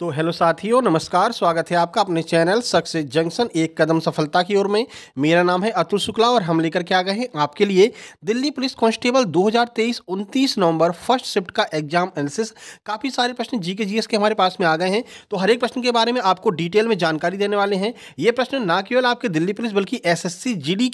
तो हेलो साथियों नमस्कार स्वागत है आपका अपने चैनल सक्सेस जंक्शन एक कदम सफलता की ओर में मेरा नाम है अतुल शुक्ला और हम लेकर के आ गए हैं आपके लिए दिल्ली पुलिस कांस्टेबल 2023 29 नवंबर फर्स्ट शिफ्ट का एग्जाम एनालिसिस काफ़ी सारे प्रश्न जीके जीएस के हमारे पास में आ गए हैं तो हर एक प्रश्न के बारे में आपको डिटेल में जानकारी देने वाले हैं ये प्रश्न ना केवल आपके दिल्ली पुलिस बल्कि एस एस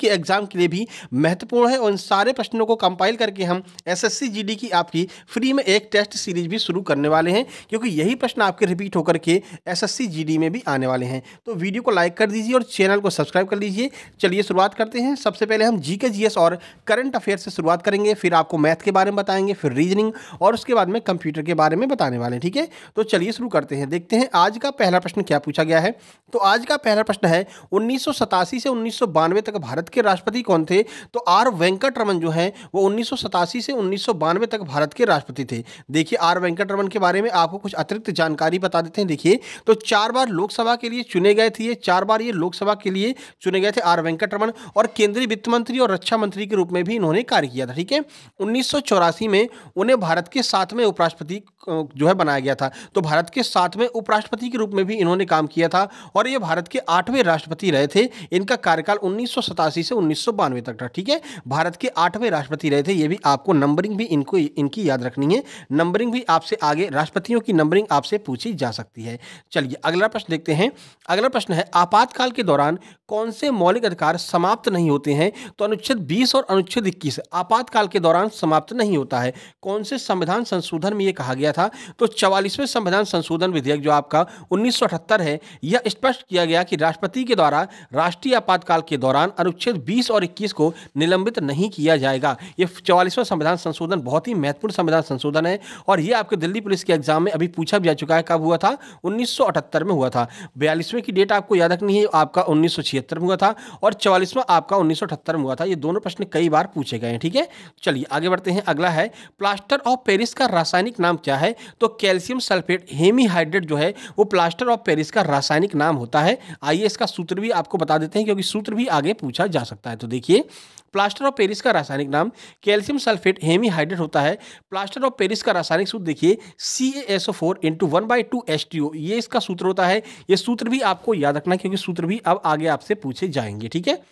के एग्जाम के लिए भी महत्वपूर्ण है और इन सारे प्रश्नों को कंपाइल करके हम एस एस की आपकी फ्री में एक टेस्ट सीरीज भी शुरू करने वाले हैं क्योंकि यही प्रश्न आपके रिपीट सेलेक्ट होकर के एस एस में भी आने वाले हैं तो वीडियो को लाइक कर दीजिए और चैनल को सब्सक्राइब कर लीजिए चलिए शुरुआत करते हैं सबसे पहले हम जी जीएस और करंट अफेयर से शुरुआत करेंगे फिर आपको मैथ के बारे में बताएंगे फिर रीजनिंग और उसके बाद में कंप्यूटर के बारे में बताने वाले हैं ठीक है तो चलिए शुरू करते हैं देखते हैं आज का पहला प्रश्न क्या पूछा गया है तो आज का पहला प्रश्न है उन्नीस से उन्नीस तक भारत के राष्ट्रपति कौन थे तो आर वेंकट रमन जो है वो उन्नीस से उन्नीस तक भारत के राष्ट्रपति थे देखिए आर वेंकट रमन के बारे में आपको कुछ अतिरिक्त जानकारी बता बता देते हैं देखिए तो चार बार लोकसभा के लिए चुने गए थे चार बार ये लोकसभा के लिए चुने गए थे आर वेंकटरमन और केंद्रीय वित्त मंत्री और रक्षा मंत्री के रूप में भी इन्होंने कार्य किया था ठीक है उन्नीस में उन्हें भारत के सातवें उपराष्ट्रपति जो है बनाया गया था तो भारत के सातवें उपराष्ट्रपति के रूप में भी इन्होंने काम किया था और ये भारत के आठवें राष्ट्रपति रहे थे इनका कार्यकाल उन्नीस से उन्नीस तक था ठीक है भारत के आठवें राष्ट्रपति रहे थे ये भी आपको नंबरिंग भी इनको इनकी याद रखनी है नंबरिंग भी आपसे आगे राष्ट्रपतियों की नंबरिंग आपसे पूछी जा जा सकती है चलिए अगला प्रश्न देखते हैं अगला प्रश्न है आपातकाल के दौरान कौन से मौलिक अधिकार समाप्त नहीं होते हैं तो अनुच्छेद बीस और अनुच्छेद इक्कीस आपातकाल के दौरान समाप्त नहीं होता है कौन से संविधान संशोधन में यह कहा गया था तो चवालीसवें संविधान संशोधन विधेयक जो आपका उन्नीस है यह स्पष्ट किया गया कि राष्ट्रपति के द्वारा राष्ट्रीय आपातकाल के दौरान अनुच्छेद बीस और इक्कीस को निलंबित नहीं किया जाएगा यह चौवालीसवां संविधान संशोधन बहुत ही महत्वपूर्ण संविधान संशोधन है और यह आपके दिल्ली पुलिस के एग्जाम में अभी पूछा भी जा चुका है कब हुआ था 1978 में हुआ था बयालीसवें की डेट आपको याद रखनी है आपका 1976 में हुआ था और चवालीसवा आपका 1978 में हुआ था ये दोनों प्रश्न कई बार पूछे गए हैं ठीक है चलिए आगे बढ़ते हैं अगला है प्लास्टर ऑफ पेरिस का रासायनिक नाम क्या है तो कैल्शियम सल्फेट हेमीहाइड्रेट जो है वो प्लास्टर ऑफ पेरिस का रासायनिक नाम होता है आइए इसका सूत्र भी आपको बता देते हैं क्योंकि सूत्र भी आगे पूछा जा सकता है तो देखिए प्लास्टर ऑफ पेरिस का रासायनिक नाम कैल्शियम सल्फेट हेमीहाइड्रेट होता है प्लास्टर ऑफ पेरिस का रासायनिक सूत्र देखिए C A S O four into one by two S ये इसका सूत्र होता है ये सूत्र भी आपको याद रखना क्योंकि सूत्र भी अब आगे आपसे पूछे जाएंगे ठीक है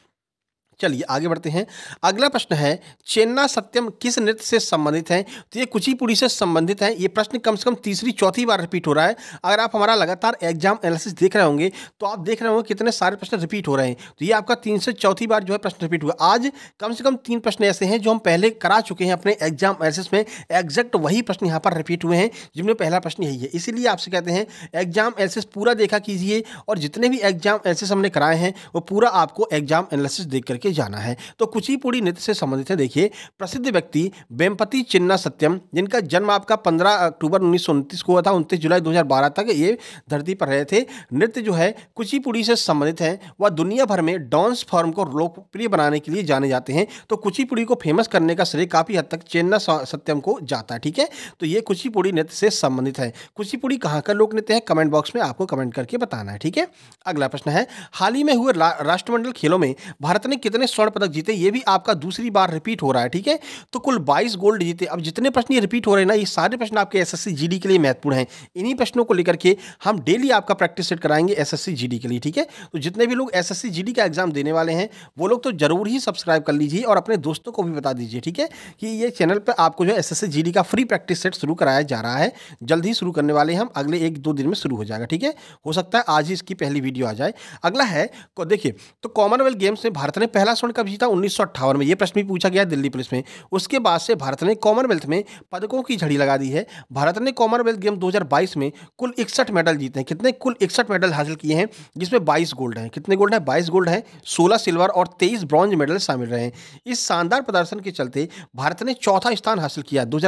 चलिए आगे बढ़ते हैं अगला प्रश्न है चेन्ना सत्यम किस नृत्य से संबंधित है तो ये कुचिपुड़ी से संबंधित है ये प्रश्न कम से कम तीसरी चौथी बार रिपीट हो रहा है अगर आप हमारा लगातार एग्जाम एनालिसिस देख रहे होंगे तो आप देख रहे होंगे कितने सारे प्रश्न रिपीट हो रहे हैं तो ये आपका तीन से चौथी बार जो है प्रश्न रिपीट हुआ आज कम से कम तीन प्रश्न ऐसे हैं जो हम पहले करा चुके हैं अपने एग्जाम एनालिसिस में एग्जैक्ट वही प्रश्न यहाँ पर रिपीट हुए हैं जिनमें पहला प्रश्न यही है इसीलिए आपसे कहते हैं एग्जाम एनालिसिस पूरा देखा कीजिए और जितने भी एग्जाम एनालिसिस हमने कराए हैं वो पूरा आपको एग्जाम एनालिसिस देख करके करके जाना है तो कुचिपुड़ी नृत्य से संबंधित है देखिए प्रसिद्ध व्यक्ति बेमपति चिन्ना सत्यम जिनका जन्म आपका पंद्रह अक्टूबर उन्नीस को हुआ था उनतीस जुलाई 2012 तक ये धरती पर रहे थे नृत्य जो है कुचिपुड़ी से संबंधित है वह दुनिया भर में डांस फॉर्म को लोकप्रिय बनाने के लिए जाने जाते हैं तो कुचिपुड़ी को फेमस करने का श्रेय काफ़ी हद तक चेन्ना सत्यम को जाता है ठीक है तो ये कुचिपुड़ी नृत्य से संबंधित है कुचिपुड़ी कहाँ का लोक नृत्य है कमेंट बॉक्स में आपको कमेंट करके बताना है ठीक है अगला प्रश्न है हाल ही में हुए राष्ट्रमंडल खेलों में भारत ने कितने स्वर्ण पदक जीते ये भी आपका दूसरी बार रिपीट हो रहा है ठीक है तो कुल बाईस गोल्ड जीते अब जितने प्रश्न ये रिपीट हो रहे हैं ना ये सारे प्रश्न आपके एस एस के लिए महत्वपूर्ण है इन्हीं प्रश्नों को लेकर के हम डेली आपका प्रैक्टिस सेट कराएंगे एस एस के लिए ठीक है तो जितने भी लोग एस एस का एग्जाम देने वाले हैं वो लोग तो जरूर ही सब्सक्राइब कर लीजिए और अपने दोस्तों को भी बता दीजिए ठीक है कि ये चैनल पर आपको जो है एस एस का फ्री प्रैक्टिस सेट शुरू कराया जा रहा है जल्द ही शुरू करने वाले हम अगले एक दो दिन में शुरू हो जाएगा ठीक है हो सकता है आज ही इसकी पहली वीडियो आ जाए अगला है देखिए तो कॉमनवेल्थ गेम्स में भारत ने पहला स्वर्ण कब जीता उन्नीस में यह प्रश्न भी पूछा गया दिल्ली पुलिस में उसके बाद से भारत ने कॉमनवेल्थ में पदकों की झड़ी लगा दी है भारत ने कॉमनवेल्थ गेम 2022 में कुल इकसठ मेडल जीते हैं कितने कुल इकसठ मेडल हासिल किए हैं जिसमें बाईस गोल्ड हैं कितने गोल्ड हैं बाईस गोल्ड हैं सोलह सिल्वर और तेईस ब्रॉन्ज मेडल शामिल रहे हैं इस शानदार प्रदर्शन के चलते भारत ने चौथा स्थान हासिल किया दो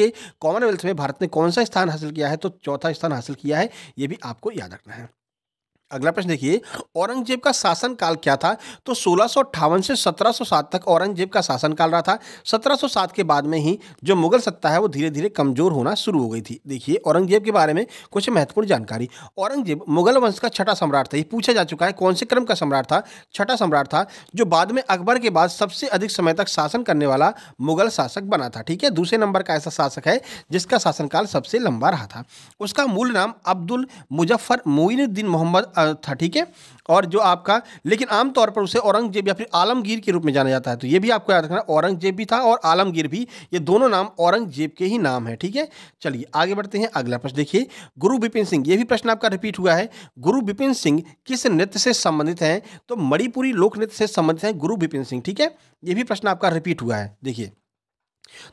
के कॉमनवेल्थ में भारत ने कौन सा स्थान हासिल किया है तो चौथा स्थान हासिल किया है ये भी आपको याद रखना है अगला प्रश्न देखिए औरंगजेब का शासन काल क्या था तो सोलह से 1707 तक औरंगजेब का शासन काल रहा था 1707 के बाद में ही जो मुगल सत्ता है वो धीरे धीरे कमजोर होना शुरू हो गई थी देखिए औरंगजेब के बारे में कुछ महत्वपूर्ण जानकारी औरंगजेब मुगल वंश का छठा सम्राट था ये पूछा जा चुका है कौन से क्रम का सम्राट था छठा सम्राट था जो बाद में अकबर के बाद सबसे अधिक समय तक शासन करने वाला मुगल शासक बना था ठीक है दूसरे नंबर का ऐसा शासक है जिसका शासनकाल सबसे लंबा रहा था उसका मूल नाम अब्दुल मुजफ्फर मोइनुद्दीन मोहम्मद था ठीक है और जो आपका लेकिन आमतौर पर उसे औरंगजेब या फिर आलमगीर के रूप में जाना जाता है तो ये भी आपको याद रखना औरंगजेब भी था और आलमगीर भी ये दोनों नाम औरंगजेब के ही नाम है ठीक है चलिए आगे बढ़ते हैं अगला प्रश्न देखिए गुरु बिपिन सिंह ये भी प्रश्न आपका रिपीट हुआ है गुरु बिपिन सिंह किस नृत्य से संबंधित हैं तो मणिपुरी लोक नृत्य से संबंधित हैं गुरु बिपिन सिंह ठीक है ये भी प्रश्न आपका रिपीट हुआ है देखिए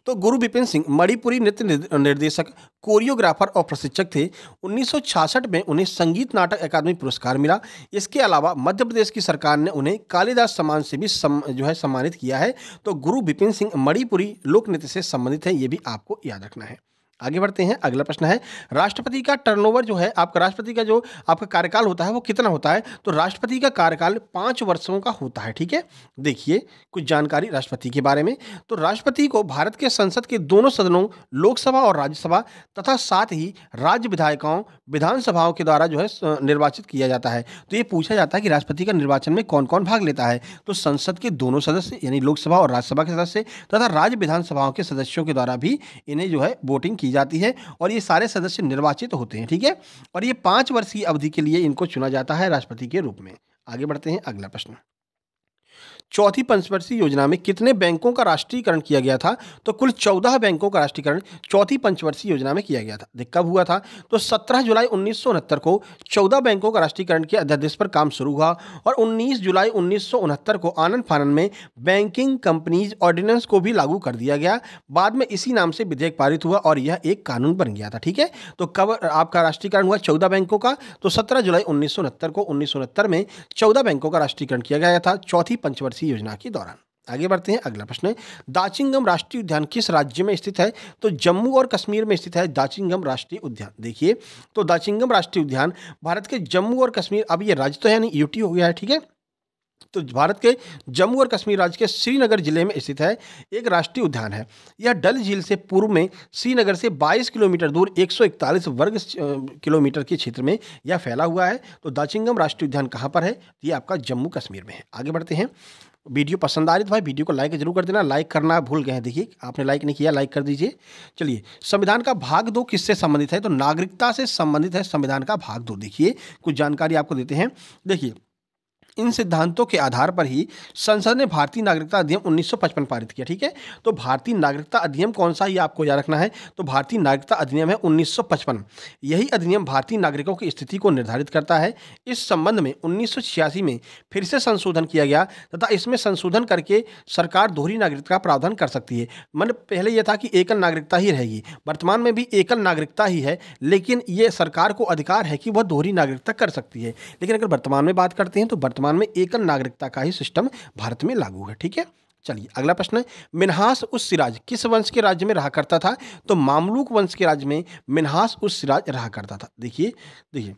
तो गुरु बिपिन सिंह मणिपुरी नृत्य निर्देशक कोरियोग्राफर और प्रशिक्षक थे 1966 में उन्हें संगीत नाटक अकादमी पुरस्कार मिला इसके अलावा मध्य प्रदेश की सरकार ने उन्हें कालिदास सम्मान से भी सम, जो है सम्मानित किया है तो गुरु बिपिन सिंह मणिपुरी लोक नृत्य से संबंधित है ये भी आपको याद रखना है आगे बढ़ते हैं अगला प्रश्न है राष्ट्रपति का टर्नओवर जो है आपका राष्ट्रपति का जो आपका कार्यकाल होता है वो कितना होता है तो राष्ट्रपति का कार्यकाल पाँच वर्षों का होता है ठीक है देखिए कुछ जानकारी राष्ट्रपति के बारे में तो राष्ट्रपति को भारत के संसद के दोनों सदनों लोकसभा और राज्यसभा तथा साथ ही राज्य विधायकों विधानसभाओं के द्वारा जो है निर्वाचित किया जाता है तो ये पूछा जाता है कि राष्ट्रपति का निर्वाचन में कौन कौन भाग लेता है तो संसद के दोनों सदस्य यानी लोकसभा और राज्यसभा के सदस्य तथा राज्य विधानसभाओं के सदस्यों के द्वारा भी इन्हें जो है वोटिंग की की जाती है और ये सारे सदस्य निर्वाचित होते हैं ठीक है और ये पाँच वर्ष की अवधि के लिए इनको चुना जाता है राष्ट्रपति के रूप में आगे बढ़ते हैं अगला प्रश्न चौथी पंचवर्षीय योजना में कितने बैंकों का राष्ट्रीयकरण किया गया था तो कुल चौदह बैंकों का राष्ट्रीयकरण चौथी पंचवर्षीय योजना में किया गया था कब हुआ था तो सत्रह जुलाई उन्नीस को चौदह बैंकों का राष्ट्रीयकरण के अध्यादेश पर काम शुरू हुआ और उन्नीस जुलाई उन्नीस को आनंद फानंद में बैंकिंग कंपनीज ऑर्डिनेंस को भी लागू कर दिया गया बाद में इसी नाम से विधेयक पारित हुआ और यह एक कानून बन गया था ठीक है तो कब आपका राष्ट्रीयकरण हुआ चौदह बैंकों का तो सत्रह जुलाई उन्नीस को उन्नीस में चौदह बैंकों का राष्ट्रीयकरण किया गया था चौथी पंचवर्षीय वर्षीय योजना के दौरान आगे बढ़ते हैं अगला प्रश्न है दाचिंगम राष्ट्रीय उद्यान किस राज्य में स्थित है तो जम्मू और कश्मीर में स्थित है दाचिंगम राष्ट्रीय उद्यान देखिए तो दाचिंगम राष्ट्रीय उद्यान भारत के जम्मू और कश्मीर अब ये राज्य तो है नहीं यूटी हो गया है ठीक है तो भारत के जम्मू और कश्मीर राज्य के श्रीनगर जिले में स्थित है एक राष्ट्रीय उद्यान है यह डल झील से पूर्व में श्रीनगर से 22 किलोमीटर दूर 141 वर्ग किलोमीटर के क्षेत्र में यह फैला हुआ है तो दाचिंगम राष्ट्रीय उद्यान कहाँ पर है ये आपका जम्मू कश्मीर में है आगे बढ़ते हैं वीडियो पसंद आ रही तो भाई वीडियो को लाइक जरूर कर देना लाइक करना भूल गए हैं देखिए आपने लाइक नहीं किया लाइक कर दीजिए चलिए संविधान का भाग दो किससे संबंधित है तो नागरिकता से संबंधित है संविधान का भाग दो देखिए कुछ जानकारी आपको देते हैं देखिए इन सिद्धांतों के आधार पर ही संसद ने भारतीय नागरिकता अधिनियम 1955 पारित किया ठीक है तो भारतीय नागरिकता अधिनियम कौन सा ये आपको याद रखना है तो भारतीय नागरिकता अधिनियम है 1955 यही अधिनियम भारतीय नागरिकों की स्थिति को निर्धारित करता है इस संबंध में उन्नीस में फिर से संशोधन किया गया तथा इसमें संशोधन करके सरकार दोहरी नागरिकता का प्रावधान कर सकती है मन पहले यह था कि एकल नागरिकता ही रहेगी वर्तमान में भी एकल नागरिकता ही है लेकिन ये सरकार को अधिकार है कि वह दोहरी नागरिकता कर सकती है लेकिन अगर वर्तमान में बात करते हैं तो वर्तमान वर्तमान में एकल नागरिकता का ही सिस्टम भारत में लागू है ठीक है चलिए अगला प्रश्न मिनहास उस सिराज किस वंश के राज्य में रहा करता था तो मामलूक वंश के राज्य में मिनहास उस सिराज रहा करता था देखिए देखिए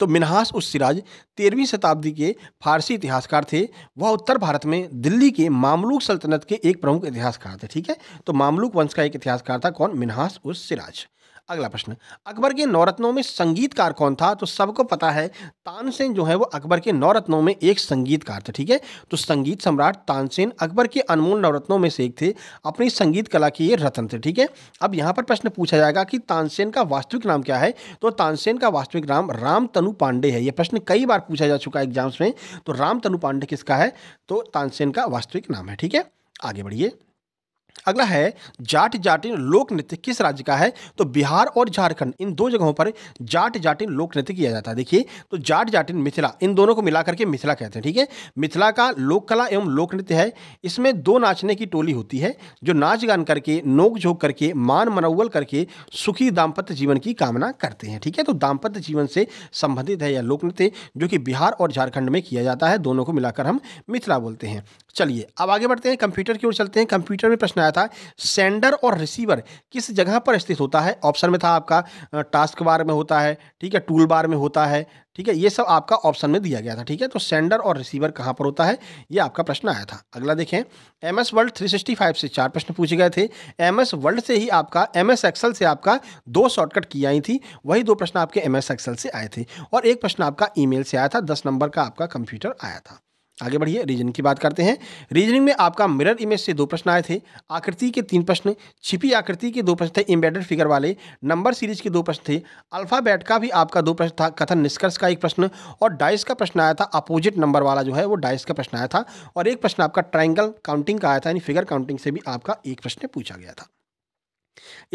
तो मिनहास उस सिराज तेरहवीं शताब्दी के फारसी इतिहासकार थे वह उत्तर भारत में दिल्ली के मामलूक सल्तनत के एक प्रमुख इतिहासकार थे ठीक है तो मामलूक वंश का एक इतिहासकार था कौन मिनहास उस सिराज अगला प्रश्न अकबर के नौरत्नों में संगीतकार कौन था तो सबको पता है तानसेन जो है वो अकबर के नौरत्नों में एक संगीतकार थे ठीक है तो संगीत सम्राट तानसेन अकबर के अनमोल नवरत्नों में से एक थे अपनी संगीत कला के ये रत्न थे ठीक है अब यहाँ पर प्रश्न पूछा जाएगा कि तानसेन का वास्तविक नाम क्या है तो तानसेन का वास्तविक नाम राम तनु पांडे है यह प्रश्न कई बार पूछा जा चुका है एग्जाम्स में तो राम तनु पांडे किसका है तो तानसेन का वास्तविक नाम है ठीक है आगे बढ़िए अगला है जाट जाटिन लोक नृत्य किस राज्य का है तो बिहार और झारखंड इन दो जगहों पर जाट जाटिन लोक नृत्य किया जाता है देखिए तो जाट जाटिन मिथिला इन दोनों को मिलाकर के मिथिला कहते हैं ठीक है मिथिला का लोक कला एवं लोक नृत्य है इसमें दो नाचने की टोली होती है जो नाच गान करके नोक झोंक करके मान मनोवल करके सुखी दाम्पत्य जीवन की कामना करते हैं ठीक है तो दाम्पत्य जीवन से संबंधित है यह लोक नृत्य जो कि बिहार और झारखंड में किया जाता है दोनों को मिलाकर हम मिथिला बोलते हैं चलिए अब आगे बढ़ते हैं कंप्यूटर की ओर चलते हैं कंप्यूटर में प्रश्न बताया था सेंडर और रिसीवर किस जगह पर स्थित होता है ऑप्शन में था आपका टास्क बार में होता है ठीक है टूल बार में होता है ठीक है ये सब आपका ऑप्शन में दिया गया था ठीक है तो सेंडर और रिसीवर कहाँ पर होता है ये आपका प्रश्न आया था अगला देखें एम एस वर्ल्ड थ्री से चार प्रश्न पूछे गए थे एम एस वर्ल्ड से ही आपका एम एस एक्सल से आपका दो शॉर्टकट की आई थी वही दो प्रश्न आपके एम एस एक्सल से आए थे और एक प्रश्न आपका ई से आया था दस नंबर का आपका कंप्यूटर आया था आगे बढ़िए रीजनिंग की बात करते हैं रीजनिंग में आपका मिरर इमेज से दो प्रश्न आए थे आकृति के तीन प्रश्न छिपी आकृति के दो प्रश्न थे इम्बेडेड फिगर वाले नंबर सीरीज के दो प्रश्न थे अल्फ़ाबेट का भी आपका दो प्रश्न था कथन निष्कर्ष का एक प्रश्न और डाइस का प्रश्न आया था अपोजिट नंबर वाला जो है वो डाइस का प्रश्न आया था और एक प्रश्न आपका ट्राइंगल काउंटिंग का आया था यानी फिगर काउंटिंग से भी आपका एक प्रश्न पूछा गया था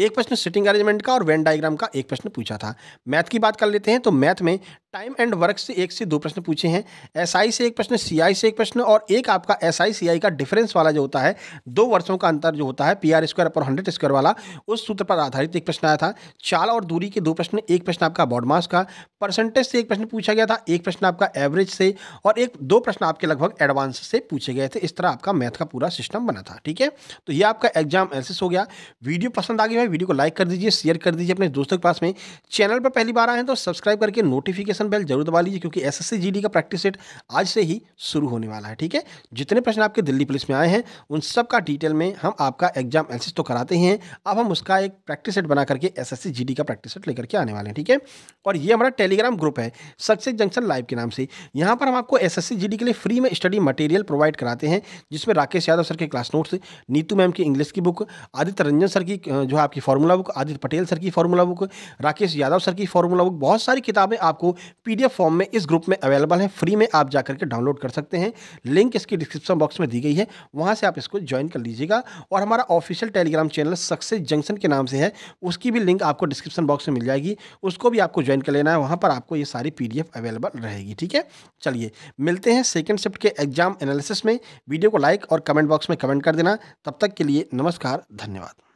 एक प्रश्न सिटिंग अरेंजमेंट का और वेन डायग्राम का एक प्रश्न पूछा था मैथ की बात कर लेते हैं तो मैथ में टाइम एंड वर्क से एक से दो प्रश्न पूछे हैं एसआई से एक प्रश्न सीआई से एक प्रश्न और एक आपका एसआई सीआई का डिफरेंस वाला जो होता है दो वर्षों का अंतर जो होता है पी आर स्क्वायर पर हंड्रेड स्क्वायर वाला उस सूत्र पर आधारित एक प्रश्न आया था चाल और दूरी के दो प्रश्न एक प्रश्न आपका बॉडमास का परसेंटेज से एक प्रश्न पूछा गया था एक प्रश्न आपका एवरेज से और एक दो प्रश्न आपके लगभग एडवांस से पूछे गए थे इस तरह आपका मैथ का पूरा सिस्टम बना था ठीक है तो ये आपका एग्जाम एनालिसिस हो गया वीडियो पसंद आ गया है वीडियो को लाइक कर दीजिए शेयर कर दीजिए अपने दोस्तों के पास में चैनल पर पहली बार आए हैं तो सब्सक्राइब करके नोटिफिकेशन नोटिफिकेशन बेल जरूर दबा लीजिए क्योंकि एस एस का प्रैक्टिस सेट आज से ही शुरू होने वाला है ठीक है जितने प्रश्न आपके दिल्ली पुलिस में आए हैं उन सब का डिटेल में हम आपका एग्जाम एनालिसिस तो कराते ही हैं अब हम उसका एक प्रैक्टिस सेट बना करके एस एस का प्रैक्टिस सेट लेकर के आने वाले हैं ठीक है और ये हमारा टेलीग्राम ग्रुप है सक्सेस जंक्शन लाइव के नाम से यहाँ पर हम आपको एस एस के लिए फ्री में स्टडी मटेरियल प्रोवाइड कराते हैं जिसमें राकेश यादव सर के क्लास नोट्स नीतू मैम की इंग्लिश की बुक आदित्य रंजन सर की जो है आपकी formula book Aditya Patel sir की formula book Rakesh Yadav sir की फॉर्मूला बुक बहुत सारी किताबें आपको पीडीएफ फॉर्म में इस ग्रुप में अवेलेबल है फ्री में आप जाकर के डाउनलोड कर सकते हैं लिंक इसकी डिस्क्रिप्शन बॉक्स में दी गई है वहाँ से आप इसको ज्वाइन कर लीजिएगा और हमारा official Telegram channel Success Junction के नाम से है उसकी भी लिंक आपको डिस्क्रिप्शन बॉक्स में मिल जाएगी उसको भी आपको ज्वाइन कर लेना है वहाँ पर आपको ये सारी पी अवेलेबल रहेगी ठीक है चलिए मिलते हैं सेकेंड शिफ्ट के एग्जाम एनालिसिस में वीडियो को लाइक और कमेंट बॉक्स में कमेंट कर देना तब तक के लिए नमस्कार धन्यवाद